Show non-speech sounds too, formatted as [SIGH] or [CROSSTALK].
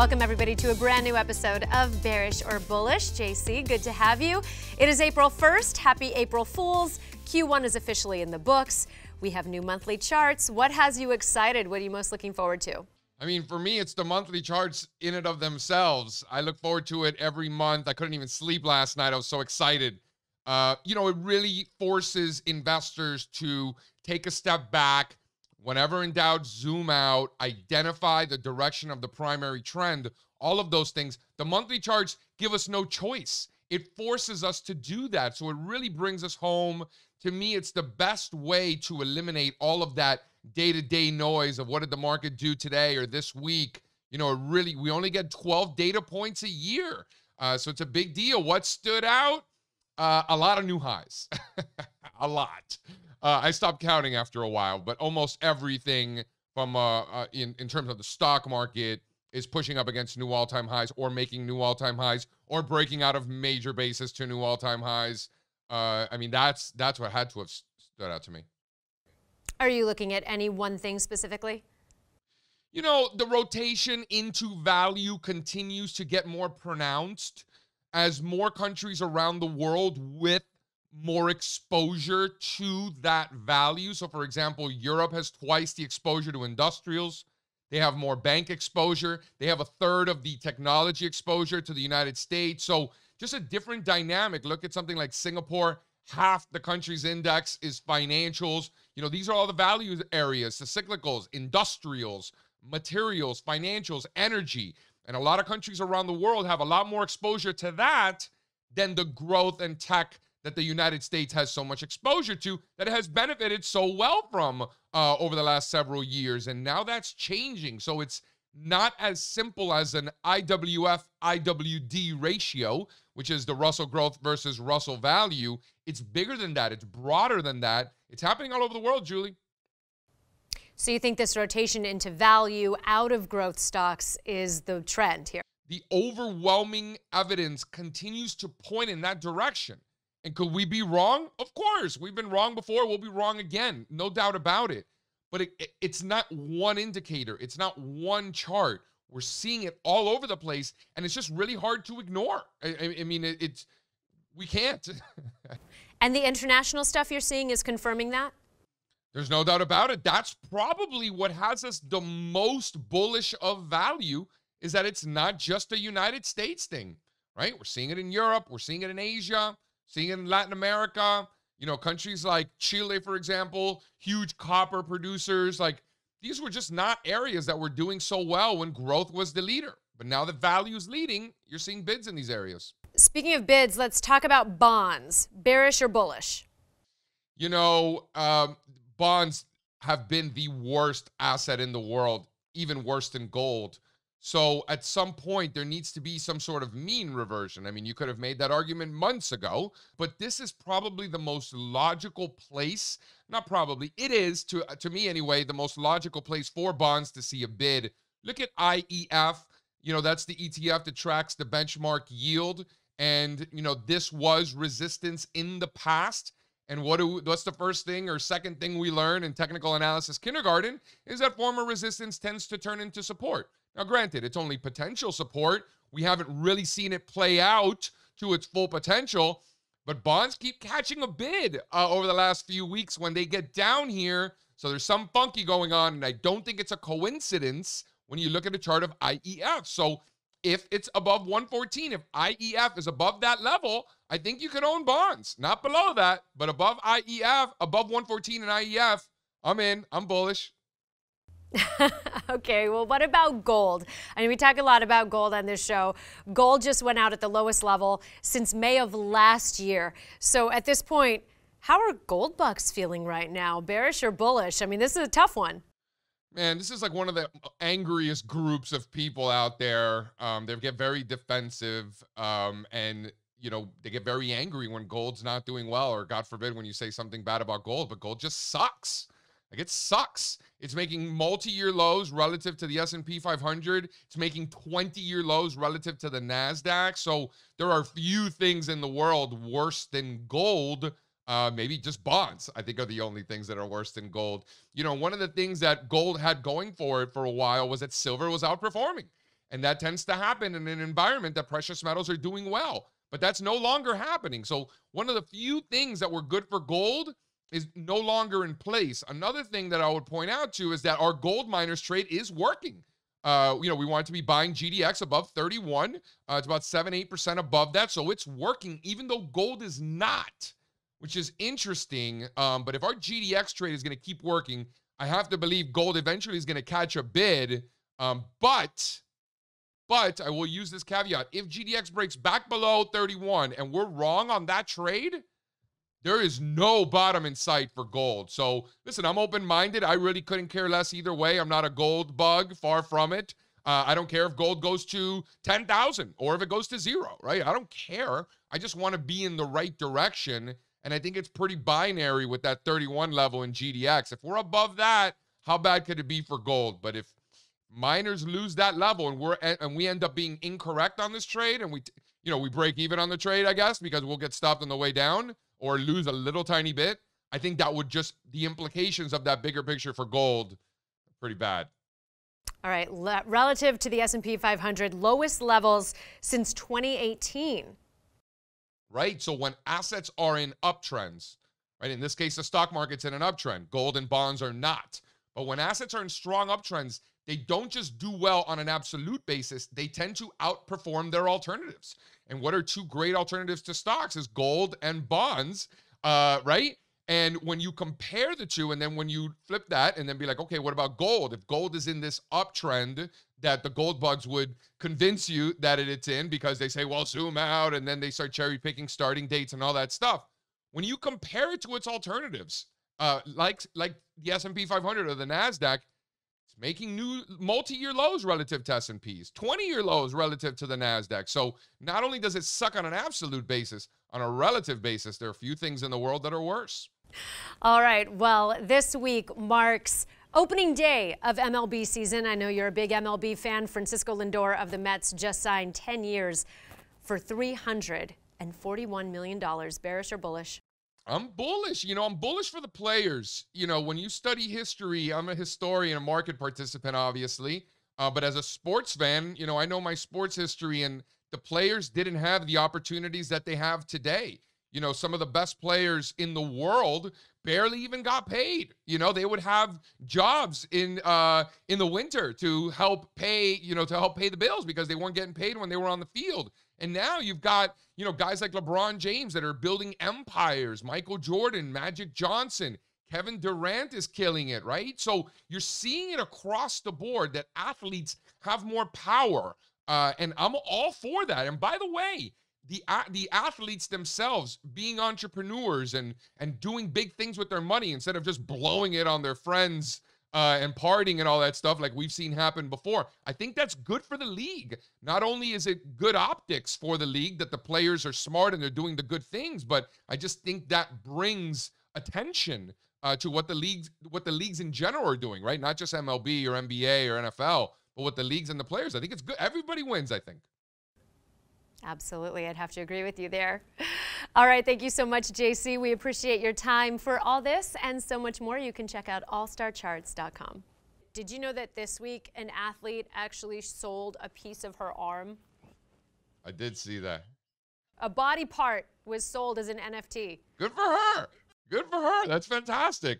Welcome, everybody, to a brand new episode of Bearish or Bullish. JC, good to have you. It is April 1st. Happy April Fools. Q1 is officially in the books. We have new monthly charts. What has you excited? What are you most looking forward to? I mean, for me, it's the monthly charts in and of themselves. I look forward to it every month. I couldn't even sleep last night. I was so excited. Uh, you know, it really forces investors to take a step back, Whenever in doubt, zoom out, identify the direction of the primary trend, all of those things. The monthly charts give us no choice. It forces us to do that. So it really brings us home. To me, it's the best way to eliminate all of that day to day noise of what did the market do today or this week. You know, really, we only get 12 data points a year. Uh, so it's a big deal. What stood out? Uh, a lot of new highs, [LAUGHS] a lot. Uh, I stopped counting after a while, but almost everything from uh, uh, in in terms of the stock market is pushing up against new all-time highs, or making new all-time highs, or breaking out of major bases to new all-time highs. Uh, I mean, that's that's what had to have stood out to me. Are you looking at any one thing specifically? You know, the rotation into value continues to get more pronounced as more countries around the world with more exposure to that value. So, for example, Europe has twice the exposure to industrials. They have more bank exposure. They have a third of the technology exposure to the United States. So, just a different dynamic. Look at something like Singapore. Half the country's index is financials. You know, these are all the value areas the cyclicals, industrials, materials, financials, energy. And a lot of countries around the world have a lot more exposure to that than the growth and tech that the United States has so much exposure to that it has benefited so well from uh, over the last several years. And now that's changing. So it's not as simple as an IWF IWD ratio, which is the Russell growth versus Russell value. It's bigger than that, it's broader than that. It's happening all over the world, Julie. So you think this rotation into value out of growth stocks is the trend here? The overwhelming evidence continues to point in that direction. And could we be wrong? Of course. We've been wrong before. We'll be wrong again. No doubt about it. But it, it, it's not one indicator, it's not one chart. We're seeing it all over the place, and it's just really hard to ignore. I, I mean, it, it's we can't. [LAUGHS] and the international stuff you're seeing is confirming that? There's no doubt about it. That's probably what has us the most bullish of value is that it's not just a United States thing, right? We're seeing it in Europe, we're seeing it in Asia, Seeing in Latin America, you know, countries like Chile, for example, huge copper producers, like these were just not areas that were doing so well when growth was the leader. But now that value is leading, you're seeing bids in these areas. Speaking of bids, let's talk about bonds, bearish or bullish. You know, um, bonds have been the worst asset in the world, even worse than gold. So at some point, there needs to be some sort of mean reversion. I mean, you could have made that argument months ago, but this is probably the most logical place. Not probably, it is to uh, to me anyway, the most logical place for bonds to see a bid. Look at IEF. You know, that's the ETF that tracks the benchmark yield, and you know this was resistance in the past. And what do we, what's the first thing or second thing we learn in technical analysis kindergarten is that former resistance tends to turn into support. Now, granted, it's only potential support. We haven't really seen it play out to its full potential, but bonds keep catching a bid uh, over the last few weeks when they get down here. So there's some funky going on, and I don't think it's a coincidence when you look at a chart of IEF. So if it's above 114, if IEF is above that level, I think you can own bonds. Not below that, but above IEF, above 114 and IEF, I'm in. I'm bullish. [LAUGHS] okay, well, what about gold? I mean, we talk a lot about gold on this show. Gold just went out at the lowest level since May of last year. So at this point, how are gold bucks feeling right now? Bearish or bullish? I mean, this is a tough one. Man, this is like one of the angriest groups of people out there. Um, they get very defensive um, and you know, they get very angry when gold's not doing well, or God forbid, when you say something bad about gold, but gold just sucks. Like it sucks. It's making multi-year lows relative to the S&P 500. It's making 20-year lows relative to the Nasdaq. So there are few things in the world worse than gold. Uh, maybe just bonds, I think, are the only things that are worse than gold. You know, one of the things that gold had going for it for a while was that silver was outperforming. And that tends to happen in an environment that precious metals are doing well. But that's no longer happening. So, one of the few things that were good for gold is no longer in place. Another thing that I would point out to is that our gold miners trade is working. Uh, you know, we want to be buying GDX above 31. Uh, it's about 7 8% above that. So it's working, even though gold is not, which is interesting. Um, but if our GDX trade is going to keep working, I have to believe gold eventually is going to catch a bid. Um, but. But I will use this caveat. If GDX breaks back below 31 and we're wrong on that trade, there is no bottom in sight for gold. So listen, I'm open minded. I really couldn't care less either way. I'm not a gold bug, far from it. Uh, I don't care if gold goes to 10,000 or if it goes to zero, right? I don't care. I just want to be in the right direction. And I think it's pretty binary with that 31 level in GDX. If we're above that, how bad could it be for gold? But if miners lose that level and we're and we end up being incorrect on this trade and we you know we break even on the trade i guess because we'll get stopped on the way down or lose a little tiny bit, I think that would just the implications of that bigger picture for gold pretty bad. All right, relative to the S&P 500 lowest levels since 2018. Right? So when assets are in uptrends, right? In this case the stock market's in an uptrend, gold and bonds are not. But when assets are in strong uptrends, they don't just do well on an absolute basis, they tend to outperform their alternatives. And what are two great alternatives to stocks is gold and bonds, uh, right? And when you compare the two, and then when you flip that and then be like, okay, what about gold? If gold is in this uptrend that the gold bugs would convince you that it's in because they say, well, zoom out, and then they start cherry picking starting dates and all that stuff. When you compare it to its alternatives, uh, like like the S&P 500 or the Nasdaq, it's making new multi-year lows relative to S&Ps, 20-year lows relative to the Nasdaq. So not only does it suck on an absolute basis, on a relative basis, there are few things in the world that are worse. All right. Well, this week marks Opening day of MLB season. I know you're a big MLB fan. Francisco Lindor of the Mets just signed 10 years for $341 million. Bearish or bullish? I'm bullish. You know, I'm bullish for the players. You know, when you study history, I'm a historian, a market participant, obviously. Uh, but as a sports fan, you know, I know my sports history, and the players didn't have the opportunities that they have today. You know, some of the best players in the world barely even got paid. You know, they would have jobs in uh in the winter to help pay, you know, to help pay the bills because they weren't getting paid when they were on the field. And now you've got, you know, guys like LeBron James that are building empires, Michael Jordan, Magic Johnson, Kevin Durant is killing it, right? So you're seeing it across the board that athletes have more power. Uh, and I'm all for that. And by the way, the the athletes themselves being entrepreneurs and and doing big things with their money instead of just blowing it on their friends uh, and partying and all that stuff like we've seen happen before. I think that's good for the league. Not only is it good optics for the league that the players are smart and they're doing the good things, but I just think that brings attention uh, to what the leagues what the leagues in general are doing, right? Not just MLB or NBA or NFL, but what the leagues and the players. I think it's good. Everybody wins. I think. Absolutely. I'd have to agree with you there. [LAUGHS] All right. Thank you so much, JC. We appreciate your time. For all this and so much more, you can check out allstarcharts.com. Did you know that this week an athlete actually sold a piece of her arm? I did see that. A body part was sold as an NFT. Good for her. Good for her. That's fantastic.